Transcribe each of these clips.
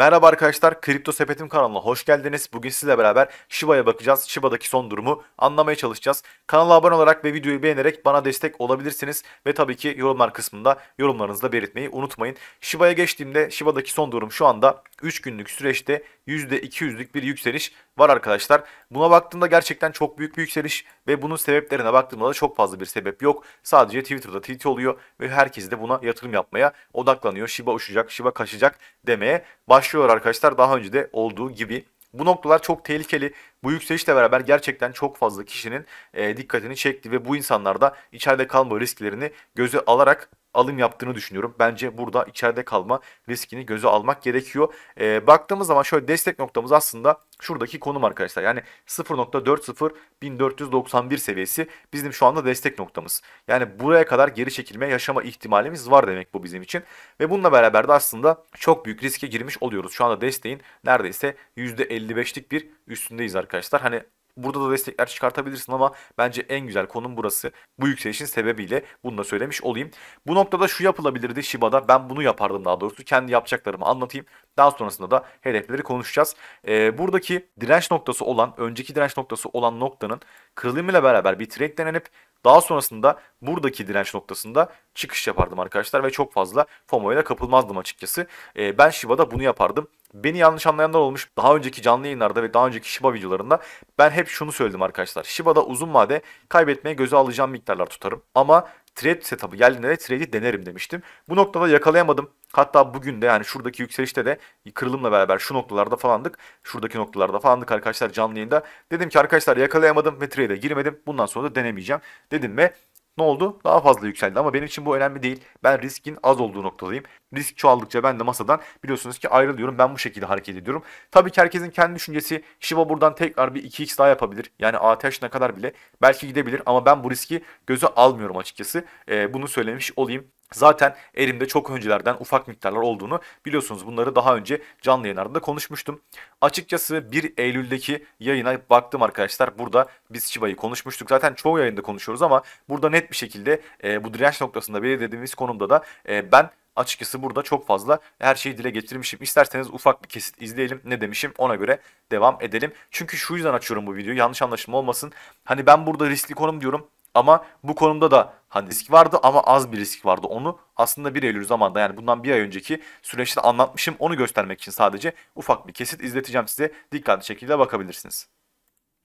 Merhaba arkadaşlar, Kripto Sepetim kanalına hoş geldiniz. Bugün sizle beraber Shiba'ya bakacağız. Shiba'daki son durumu anlamaya çalışacağız. Kanala abone olarak ve videoyu beğenerek bana destek olabilirsiniz. Ve tabii ki yorumlar kısmında yorumlarınızı da belirtmeyi unutmayın. Shiba'ya geçtiğimde Shiba'daki son durum şu anda 3 günlük süreçte %200'lük bir yükseliş var arkadaşlar. Buna baktığımda gerçekten çok büyük bir yükseliş ve bunun sebeplerine baktığımda da çok fazla bir sebep yok. Sadece Twitter'da tweet oluyor ve herkes de buna yatırım yapmaya odaklanıyor. Shiba uçacak, Shiba kaçacak demeye başlıyor başlıyor arkadaşlar daha önce de olduğu gibi. Bu noktalar çok tehlikeli. Bu yükselişle beraber gerçekten çok fazla kişinin e, dikkatini çekti ve bu insanlar da içeride kalma risklerini göze alarak alım yaptığını düşünüyorum. Bence burada içeride kalma riskini göze almak gerekiyor. E, baktığımız zaman şöyle destek noktamız aslında şuradaki konum arkadaşlar. Yani 0.40 1491 seviyesi bizim şu anda destek noktamız. Yani buraya kadar geri çekilme yaşama ihtimalimiz var demek bu bizim için. Ve bununla beraber de aslında çok büyük riske girmiş oluyoruz. Şu anda desteğin neredeyse %55'lik bir üstündeyiz arkadaşlar. Hani Burada da destekler çıkartabilirsin ama bence en güzel konum burası. Bu yükselişin sebebiyle bunu da söylemiş olayım. Bu noktada şu yapılabilirdi Shiba'da. Ben bunu yapardım daha doğrusu. Kendi yapacaklarımı anlatayım. Daha sonrasında da hedefleri konuşacağız. Ee, buradaki direnç noktası olan, önceki direnç noktası olan noktanın kırılımıyla beraber bir trade denenip daha sonrasında buradaki direnç noktasında çıkış yapardım arkadaşlar ve çok fazla FOMO'ya kapılmazdım açıkçası. E, ben Shiba'da bunu yapardım. Beni yanlış anlayanlar olmuş. Daha önceki canlı yayınlarda ve daha önceki Shiba videolarında ben hep şunu söyledim arkadaşlar. Shiba'da uzun vade kaybetmeye göze alacağım miktarlar tutarım. Ama trade setup'ı geldiğinde de trade'i denerim demiştim. Bu noktada yakalayamadım. Hatta bugün de yani şuradaki yükselişte de kırılımla beraber şu noktalarda falandık. Şuradaki noktalarda falandık arkadaşlar canlı yayında. Dedim ki arkadaşlar yakalayamadım ve trade'e girmedim. Bundan sonra da denemeyeceğim dedim ve ne oldu? Daha fazla yükseldi ama benim için bu önemli değil. Ben riskin az olduğu noktadayım. Risk çoğaldıkça ben de masadan biliyorsunuz ki ayrılıyorum. Ben bu şekilde hareket ediyorum. Tabii ki herkesin kendi düşüncesi Shiba buradan tekrar bir 2x daha yapabilir. Yani ne kadar bile belki gidebilir ama ben bu riski göze almıyorum açıkçası. Ee, bunu söylemiş olayım. Zaten elimde çok öncelerden ufak miktarlar olduğunu biliyorsunuz. Bunları daha önce canlı yayınlarında konuşmuştum. Açıkçası 1 Eylül'deki yayına baktım arkadaşlar. Burada biz Shiba'yı konuşmuştuk. Zaten çoğu yayında konuşuyoruz ama burada net bir şekilde e, bu direnç noktasında belirlediğimiz konumda da e, ben açıkçası burada çok fazla her şeyi dile getirmişim. İsterseniz ufak bir kesit izleyelim. Ne demişim ona göre devam edelim. Çünkü şu yüzden açıyorum bu videoyu. Yanlış anlaşılma olmasın. Hani ben burada riskli konum diyorum ama bu konumda da hani risk vardı ama az bir risk vardı. Onu aslında 1 Eylül zamanda yani bundan bir ay önceki süreçte anlatmışım. Onu göstermek için sadece ufak bir kesit izleteceğim size. Dikkatli şekilde bakabilirsiniz.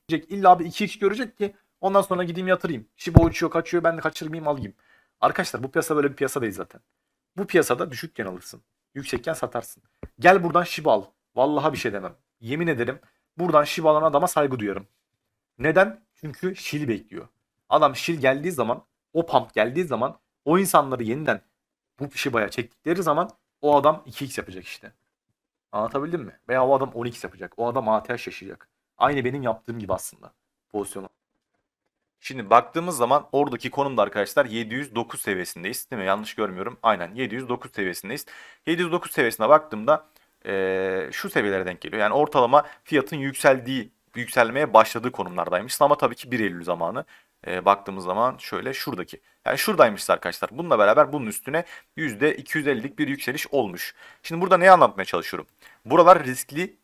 İlla bir iki x görecek ki ondan sonra gideyim yatırayım. Şiba uçuyor kaçıyor ben de kaçırmayayım alayım. Arkadaşlar bu piyasa böyle bir piyasa değil zaten. Bu piyasada düşükken alırsın. Yüksekken satarsın. Gel buradan Shiba al. Vallaha bir şey demem. Yemin ederim buradan Shiba alan adama saygı duyarım. Neden? Çünkü şil bekliyor. Adam şil geldiği zaman o pump geldiği zaman o insanları yeniden bu Shiba'ya çektikleri zaman o adam 2x yapacak işte. Anlatabildim mi? Veya o adam 12 yapacak. O adam ATH yaşayacak. Aynı benim yaptığım gibi aslında pozisyonu. Şimdi baktığımız zaman oradaki konumda arkadaşlar 709 seviyesindeyiz değil mi? Yanlış görmüyorum. Aynen 709 seviyesindeyiz. 709 seviyesine baktığımda ee, şu seviyelere denk geliyor. Yani ortalama fiyatın yükseldiği yükselmeye başladığı konumlardaymış. Ama tabii ki 1 Eylül zamanı e, baktığımız zaman şöyle şuradaki. Yani şuradaymışız arkadaşlar. Bununla beraber bunun üstüne %250'lik bir yükseliş olmuş. Şimdi burada neyi anlatmaya çalışıyorum? Buralar riskli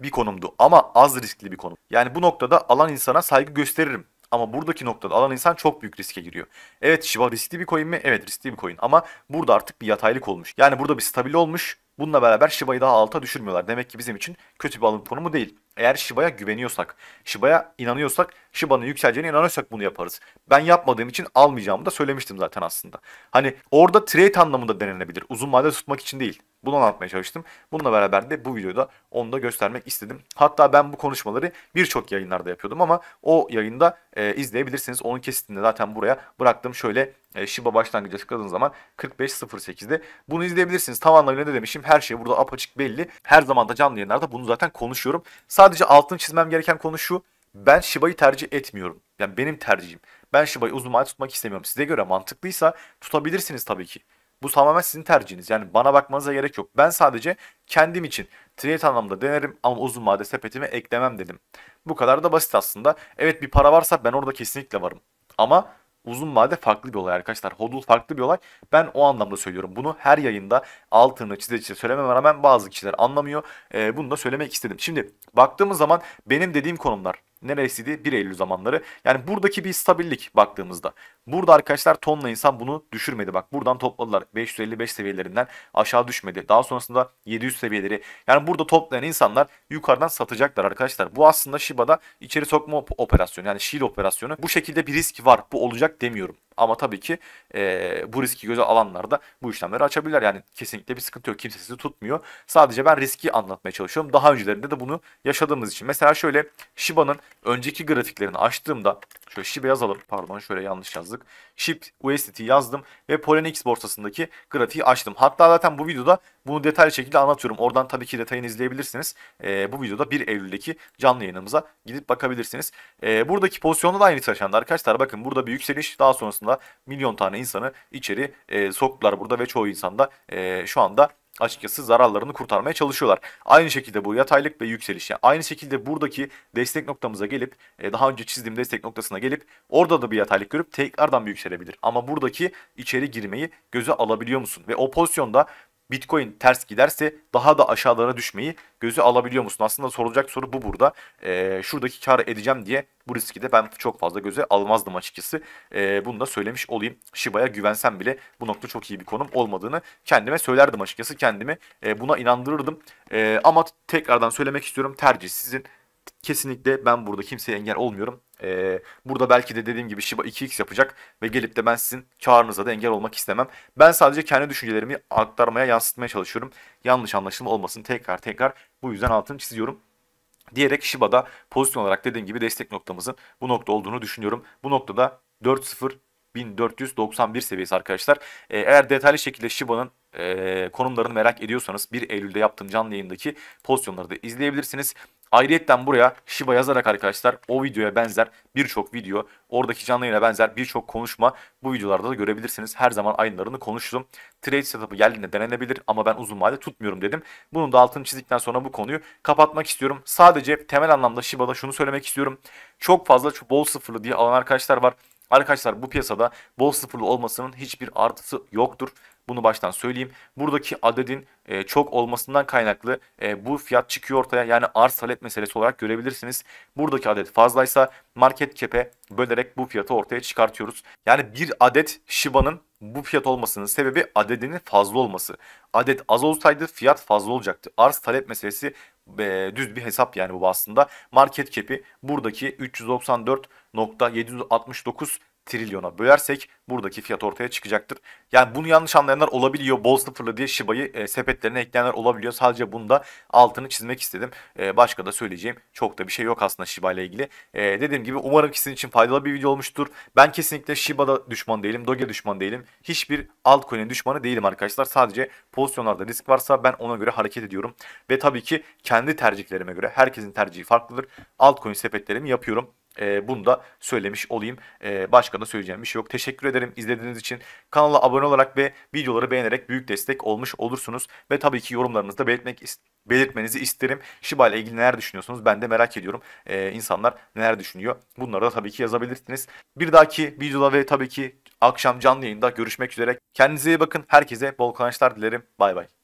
bir konumdu ama az riskli bir konum. Yani bu noktada alan insana saygı gösteririm. Ama buradaki noktada alan insan çok büyük riske giriyor. Evet Shiba riskli bir coin mi? Evet riskli bir coin ama burada artık bir yataylık olmuş. Yani burada bir stabil olmuş. Bununla beraber Shiba'yı daha alta düşürmüyorlar. Demek ki bizim için kötü bir alım konumu değil. Eğer Shiba'ya güveniyorsak, Shiba'ya inanıyorsak, Shiba'nın yükseleceğine inanıyorsak bunu yaparız. Ben yapmadığım için almayacağımı da söylemiştim zaten aslında. Hani orada trade anlamında denenebilir. Uzun vadede tutmak için değil. Bunu anlatmaya çalıştım. Bununla beraber de bu videoda onu da göstermek istedim. Hatta ben bu konuşmaları birçok yayınlarda yapıyordum ama o yayında e, izleyebilirsiniz. Onun kesitinde zaten buraya bıraktım. Şöyle e, Shiba başlangıcı tıkladığınız zaman 45.08'de bunu izleyebilirsiniz. Tam anlamıyla ne demişim? Her şey burada apaçık belli. Her zaman da canlı yayınlarda bunu zaten konuşuyorum. Sadece altını çizmem gereken konu şu. Ben Shiba'yı tercih etmiyorum. Yani benim tercihim. Ben Shiba'yı uzun vadeli tutmak istemiyorum. Size göre mantıklıysa tutabilirsiniz tabii ki. Bu tamamen sizin tercihiniz. Yani bana bakmanıza gerek yok. Ben sadece kendim için trade anlamda denerim ama uzun vade sepetime eklemem dedim. Bu kadar da basit aslında. Evet bir para varsa ben orada kesinlikle varım. Ama uzun vade farklı bir olay arkadaşlar. Hodul farklı bir olay. Ben o anlamda söylüyorum. Bunu her yayında altını çize çize söylememe rağmen bazı kişiler anlamıyor. E, bunu da söylemek istedim. Şimdi baktığımız zaman benim dediğim konumlar neresiydi? 1 Eylül zamanları. Yani buradaki bir stabillik baktığımızda. Burada arkadaşlar tonla insan bunu düşürmedi. Bak buradan topladılar. 555 seviyelerinden aşağı düşmedi. Daha sonrasında 700 seviyeleri. Yani burada toplayan insanlar yukarıdan satacaklar arkadaşlar. Bu aslında Shiba'da içeri sokma operasyonu yani shield operasyonu. Bu şekilde bir risk var. Bu olacak demiyorum. Ama tabii ki e, bu riski göze alanlar da bu işlemleri açabilirler. Yani kesinlikle bir sıkıntı yok. Kimse sizi tutmuyor. Sadece ben riski anlatmaya çalışıyorum. Daha öncelerinde de bunu yaşadığımız için. Mesela şöyle Shiba'nın önceki grafiklerini açtığımda şöyle Shiba yazalım. Pardon şöyle yanlış yazdım yazdık. Shift USDT yazdım ve Polonix borsasındaki grafiği açtım. Hatta zaten bu videoda bunu detaylı şekilde anlatıyorum. Oradan tabii ki detayını izleyebilirsiniz. E, bu videoda 1 Eylül'deki canlı yayınımıza gidip bakabilirsiniz. E, buradaki pozisyonda da aynı yaşandı arkadaşlar. Bakın burada bir yükseliş daha sonrasında milyon tane insanı içeri e, soktular burada ve çoğu insanda e, şu anda açıkçası zararlarını kurtarmaya çalışıyorlar. Aynı şekilde bu yataylık ve yükseliş. Yani aynı şekilde buradaki destek noktamıza gelip e, daha önce çizdiğim destek noktasına gelip orada da bir yataylık görüp tekrardan bir yükselebilir. Ama buradaki içeri girmeyi göze alabiliyor musun? Ve o pozisyonda Bitcoin ters giderse daha da aşağılara düşmeyi gözü alabiliyor musun? Aslında sorulacak soru bu burada. E, şuradaki kar edeceğim diye bu riski de ben çok fazla göze almazdım açıkçası. E, bunu da söylemiş olayım. Shiba'ya güvensem bile bu nokta çok iyi bir konum olmadığını kendime söylerdim açıkçası. Kendimi e, buna inandırırdım. E, ama tekrardan söylemek istiyorum tercih sizin kesinlikle ben burada kimseye engel olmuyorum. Ee, burada belki de dediğim gibi Shiba 2x yapacak ve gelip de ben sizin karınıza da engel olmak istemem. Ben sadece kendi düşüncelerimi aktarmaya yansıtmaya çalışıyorum. Yanlış anlaşılma olmasın tekrar tekrar bu yüzden altını çiziyorum. Diyerek Shiba'da pozisyon olarak dediğim gibi destek noktamızın bu nokta olduğunu düşünüyorum. Bu noktada 4-0 1491 seviyesi arkadaşlar. Ee, eğer detaylı şekilde Shiba'nın e, konumlarını merak ediyorsanız 1 Eylül'de yaptığım canlı yayındaki pozisyonları da izleyebilirsiniz. Ayrıyetten buraya Shiba yazarak arkadaşlar o videoya benzer birçok video, oradaki canlı yayına benzer birçok konuşma bu videolarda da görebilirsiniz. Her zaman aynılarını konuştum. Trade setup'ı geldiğinde denenebilir ama ben uzun vadede tutmuyorum dedim. Bunun da altını çizdikten sonra bu konuyu kapatmak istiyorum. Sadece temel anlamda Shiba'da şunu söylemek istiyorum. Çok fazla bol sıfırlı diye alan arkadaşlar var. Arkadaşlar bu piyasada bol sıfırlı olmasının hiçbir artısı yoktur. Bunu baştan söyleyeyim. Buradaki adedin e, çok olmasından kaynaklı e, bu fiyat çıkıyor ortaya. Yani arz talep meselesi olarak görebilirsiniz. Buradaki adet fazlaysa market kepe bölerek bu fiyatı ortaya çıkartıyoruz. Yani bir adet Shiba'nın bu fiyat olmasının sebebi adedinin fazla olması. Adet az olsaydı fiyat fazla olacaktı. Arz talep meselesi e, düz bir hesap yani bu aslında. Market cap'i buradaki 394.769 trilyona bölersek buradaki fiyat ortaya çıkacaktır. Yani bunu yanlış anlayanlar olabiliyor. Bol sıfırlı diye Shiba'yı e, sepetlerine ekleyenler olabiliyor. Sadece bunda altını çizmek istedim. E, başka da söyleyeceğim çok da bir şey yok aslında Shiba ile ilgili. E, dediğim gibi umarım ki sizin için faydalı bir video olmuştur. Ben kesinlikle Shiba'da düşman değilim. Doge düşman değilim. Hiçbir altcoin'in düşmanı değilim arkadaşlar. Sadece pozisyonlarda risk varsa ben ona göre hareket ediyorum. Ve tabii ki kendi tercihlerime göre herkesin tercihi farklıdır. Altcoin sepetlerimi yapıyorum. E, bunu da söylemiş olayım. E, başka da söyleyeceğim bir şey yok. Teşekkür ederim izlediğiniz için. Kanala abone olarak ve videoları beğenerek büyük destek olmuş olursunuz. Ve tabii ki yorumlarınızı da belirtmek belirtmenizi isterim. Shiba ile ilgili neler düşünüyorsunuz? Ben de merak ediyorum. E, insanlar neler düşünüyor? Bunları da tabii ki yazabilirsiniz. Bir dahaki videoda ve tabii ki akşam canlı yayında görüşmek üzere. Kendinize iyi bakın. Herkese bol kazançlar dilerim. Bay bay.